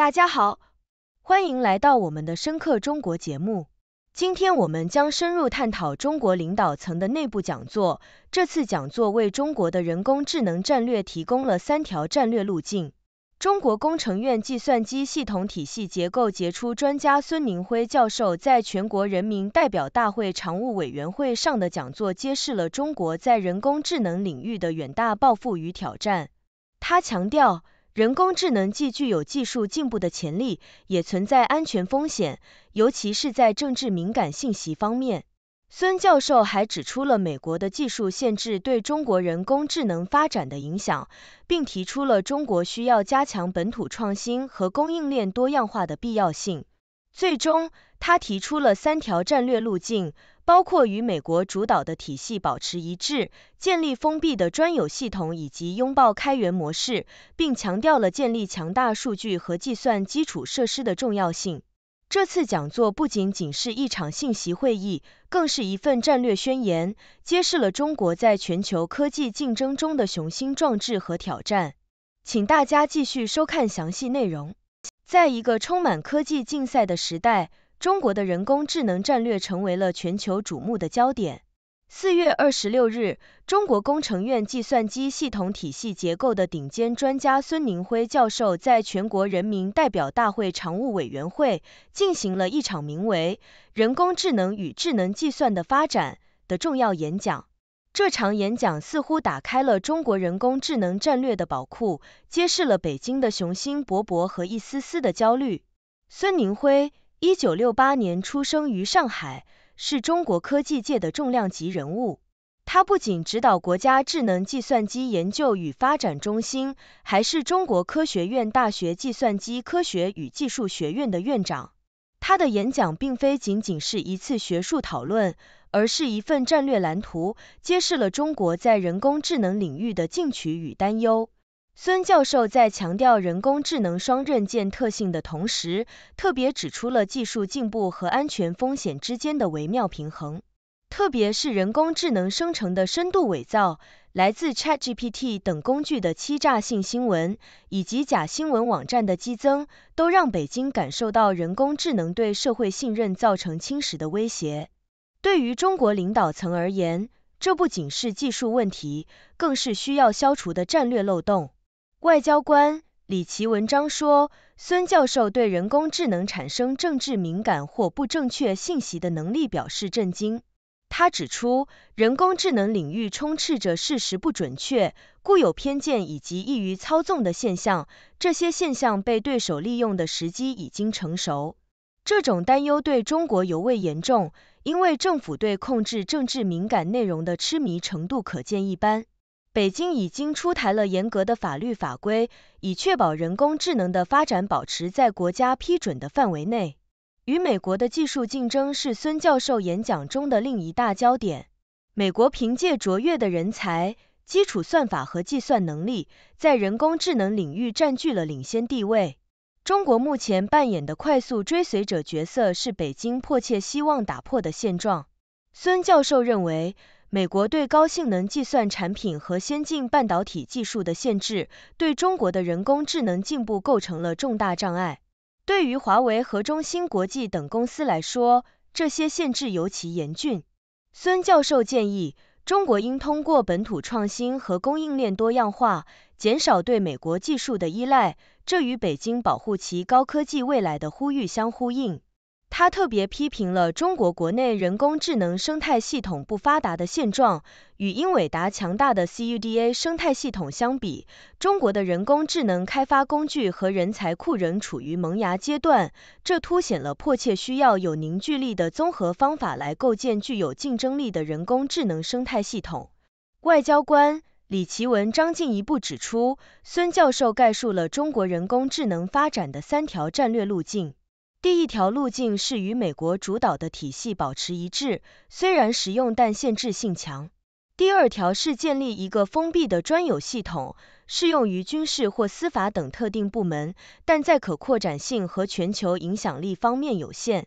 大家好，欢迎来到我们的《深刻中国》节目。今天我们将深入探讨中国领导层的内部讲座。这次讲座为中国的人工智能战略提供了三条战略路径。中国工程院计算机系统体系结构杰出专家孙宁辉教授在全国人民代表大会常务委员会上的讲座，揭示了中国在人工智能领域的远大抱负与挑战。他强调。人工智能既具有技术进步的潜力，也存在安全风险，尤其是在政治敏感信息方面。孙教授还指出了美国的技术限制对中国人工智能发展的影响，并提出了中国需要加强本土创新和供应链多样化的必要性。最终，他提出了三条战略路径，包括与美国主导的体系保持一致，建立封闭的专有系统，以及拥抱开源模式，并强调了建立强大数据和计算基础设施的重要性。这次讲座不仅仅是一场信息会议，更是一份战略宣言，揭示了中国在全球科技竞争中的雄心壮志和挑战。请大家继续收看详细内容。在一个充满科技竞赛的时代，中国的人工智能战略成为了全球瞩目的焦点。四月二十六日，中国工程院计算机系统体系结构的顶尖专家孙宁辉教授，在全国人民代表大会常务委员会进行了一场名为《人工智能与智能计算的发展》的重要演讲。这场演讲似乎打开了中国人工智能战略的宝库，揭示了北京的雄心勃勃和一丝丝的焦虑。孙宁辉，一九六八年出生于上海，是中国科技界的重量级人物。他不仅指导国家智能计算机研究与发展中心，还是中国科学院大学计算机科学与技术学院的院长。他的演讲并非仅仅是一次学术讨论，而是一份战略蓝图，揭示了中国在人工智能领域的进取与担忧。孙教授在强调人工智能双刃剑特性的同时，特别指出了技术进步和安全风险之间的微妙平衡，特别是人工智能生成的深度伪造。来自 ChatGPT 等工具的欺诈性新闻以及假新闻网站的激增，都让北京感受到人工智能对社会信任造成侵蚀的威胁。对于中国领导层而言，这不仅是技术问题，更是需要消除的战略漏洞。外交官李奇文章说，孙教授对人工智能产生政治敏感或不正确信息的能力表示震惊。他指出，人工智能领域充斥着事实不准确、固有偏见以及易于操纵的现象，这些现象被对手利用的时机已经成熟。这种担忧对中国尤为严重，因为政府对控制政治敏感内容的痴迷程度可见一斑。北京已经出台了严格的法律法规，以确保人工智能的发展保持在国家批准的范围内。与美国的技术竞争是孙教授演讲中的另一大焦点。美国凭借卓越的人才、基础算法和计算能力，在人工智能领域占据了领先地位。中国目前扮演的快速追随者角色，是北京迫切希望打破的现状。孙教授认为，美国对高性能计算产品和先进半导体技术的限制，对中国的人工智能进步构成了重大障碍。对于华为和中芯国际等公司来说，这些限制尤其严峻。孙教授建议，中国应通过本土创新和供应链多样化，减少对美国技术的依赖，这与北京保护其高科技未来的呼吁相呼应。他特别批评了中国国内人工智能生态系统不发达的现状，与英伟达强大的 CUDA 生态系统相比，中国的人工智能开发工具和人才库仍处于萌芽阶段。这凸显了迫切需要有凝聚力的综合方法来构建具有竞争力的人工智能生态系统。外交官李奇文章进一步指出，孙教授概述了中国人工智能发展的三条战略路径。第一条路径是与美国主导的体系保持一致，虽然实用，但限制性强。第二条是建立一个封闭的专有系统，适用于军事或司法等特定部门，但在可扩展性和全球影响力方面有限。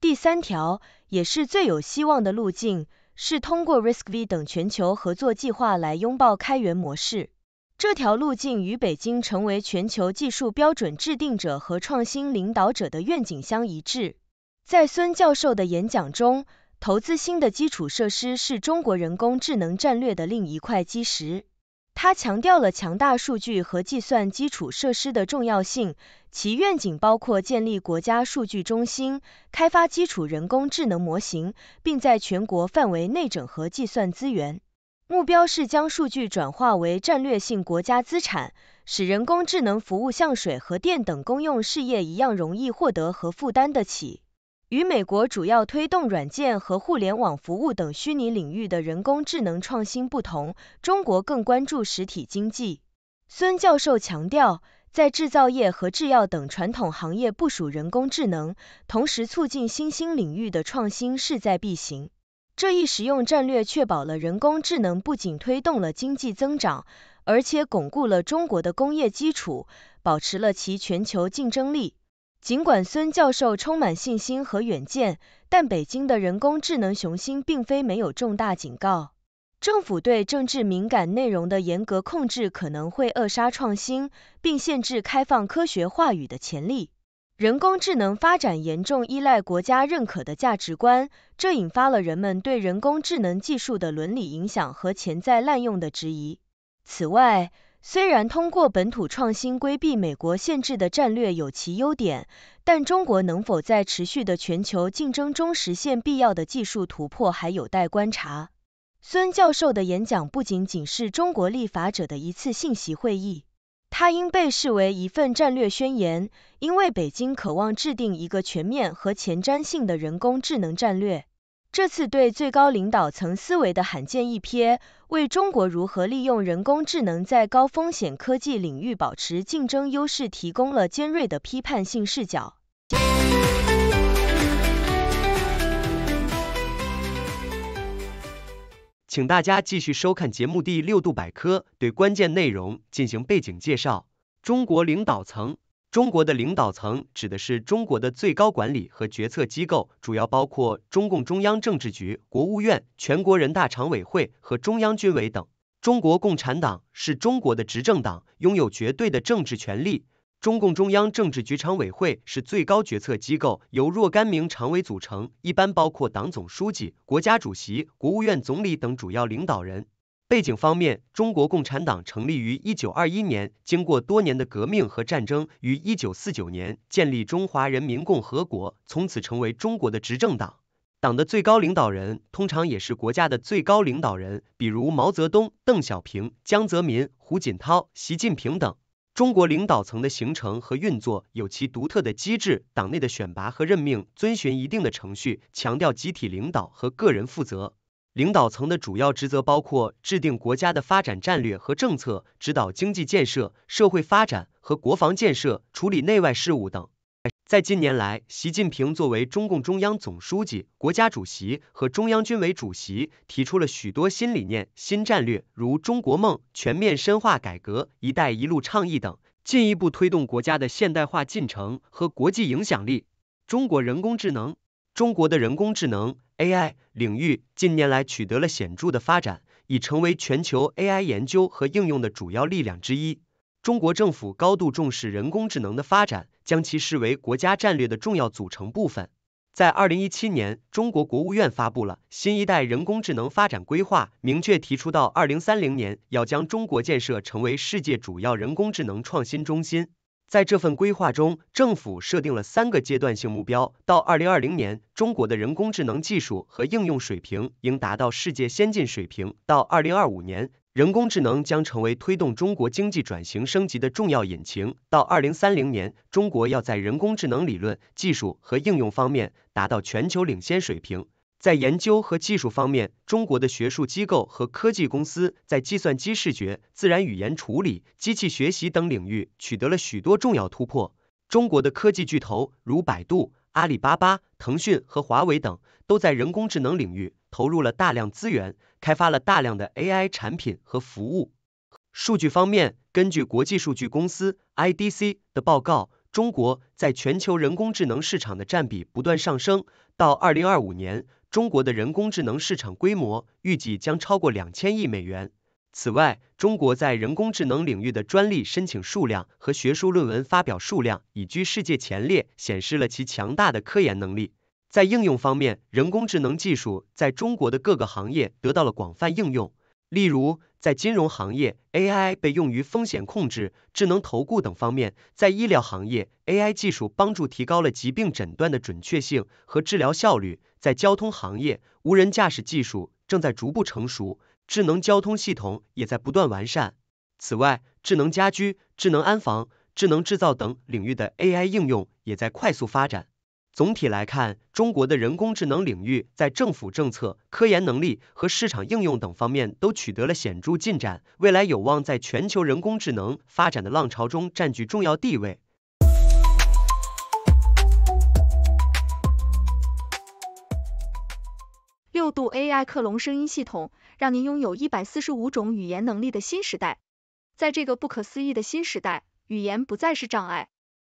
第三条，也是最有希望的路径，是通过 Risk V 等全球合作计划来拥抱开源模式。这条路径与北京成为全球技术标准制定者和创新领导者的愿景相一致。在孙教授的演讲中，投资新的基础设施是中国人工智能战略的另一块基石。他强调了强大数据和计算基础设施的重要性，其愿景包括建立国家数据中心、开发基础人工智能模型，并在全国范围内整合计算资源。目标是将数据转化为战略性国家资产，使人工智能服务像水和电等公用事业一样容易获得和负担得起。与美国主要推动软件和互联网服务等虚拟领域的人工智能创新不同，中国更关注实体经济。孙教授强调，在制造业和制药等传统行业部署人工智能，同时促进新兴领域的创新，势在必行。这一使用战略确保了人工智能不仅推动了经济增长，而且巩固了中国的工业基础，保持了其全球竞争力。尽管孙教授充满信心和远见，但北京的人工智能雄心并非没有重大警告。政府对政治敏感内容的严格控制可能会扼杀创新，并限制开放科学话语的潜力。人工智能发展严重依赖国家认可的价值观，这引发了人们对人工智能技术的伦理影响和潜在滥用的质疑。此外，虽然通过本土创新规避美国限制的战略有其优点，但中国能否在持续的全球竞争中实现必要的技术突破还有待观察。孙教授的演讲不仅仅是中国立法者的一次信息会议。它应被视为一份战略宣言，因为北京渴望制定一个全面和前瞻性的人工智能战略。这次对最高领导层思维的罕见一瞥，为中国如何利用人工智能在高风险科技领域保持竞争优势提供了尖锐的批判性视角。请大家继续收看节目第六度百科，对关键内容进行背景介绍。中国领导层，中国的领导层指的是中国的最高管理和决策机构，主要包括中共中央政治局、国务院、全国人大常委会和中央军委等。中国共产党是中国的执政党，拥有绝对的政治权利，中共中央政治局常委会是最高决策机构，由若干名常委组成，一般包括党总书记、国家主席、国务院总理等主要领导人。背景方面，中国共产党成立于一九二一年，经过多年的革命和战争，于一九四九年建立中华人民共和国，从此成为中国的执政党。党的最高领导人通常也是国家的最高领导人，比如毛泽东、邓小平、江泽民、胡锦涛、习近平等。中国领导层的形成和运作有其独特的机制，党内的选拔和任命遵循一定的程序，强调集体领导和个人负责。领导层的主要职责包括制定国家的发展战略和政策，指导经济建设、社会发展和国防建设，处理内外事务等。在近年来，习近平作为中共中央总书记、国家主席和中央军委主席，提出了许多新理念、新战略，如中国梦、全面深化改革、一带一路倡议等，进一步推动国家的现代化进程和国际影响力。中国人工智能，中国的人工智能 AI 领域近年来取得了显著的发展，已成为全球 AI 研究和应用的主要力量之一。中国政府高度重视人工智能的发展。将其视为国家战略的重要组成部分。在二零一七年，中国国务院发布了《新一代人工智能发展规划》，明确提出到二零三零年要将中国建设成为世界主要人工智能创新中心。在这份规划中，政府设定了三个阶段性目标：到二零二零年，中国的人工智能技术和应用水平应达到世界先进水平；到二零二五年，人工智能将成为推动中国经济转型升级的重要引擎。到二零三零年，中国要在人工智能理论、技术和应用方面达到全球领先水平。在研究和技术方面，中国的学术机构和科技公司在计算机视觉、自然语言处理、机器学习等领域取得了许多重要突破。中国的科技巨头如百度、阿里巴巴、腾讯和华为等，都在人工智能领域投入了大量资源。开发了大量的 AI 产品和服务。数据方面，根据国际数据公司 IDC 的报告，中国在全球人工智能市场的占比不断上升。到2025年，中国的人工智能市场规模预计将超过2000亿美元。此外，中国在人工智能领域的专利申请数量和学术论文发表数量已居世界前列，显示了其强大的科研能力。在应用方面，人工智能技术在中国的各个行业得到了广泛应用。例如，在金融行业，AI 被用于风险控制、智能投顾等方面；在医疗行业，AI 技术帮助提高了疾病诊断的准确性和治疗效率；在交通行业，无人驾驶技术正在逐步成熟，智能交通系统也在不断完善。此外，智能家居、智能安防、智能制造等领域的 AI 应用也在快速发展。总体来看，中国的人工智能领域在政府政策、科研能力和市场应用等方面都取得了显著进展，未来有望在全球人工智能发展的浪潮中占据重要地位。六度 AI 克隆声音系统，让您拥有一百四十五种语言能力的新时代。在这个不可思议的新时代，语言不再是障碍。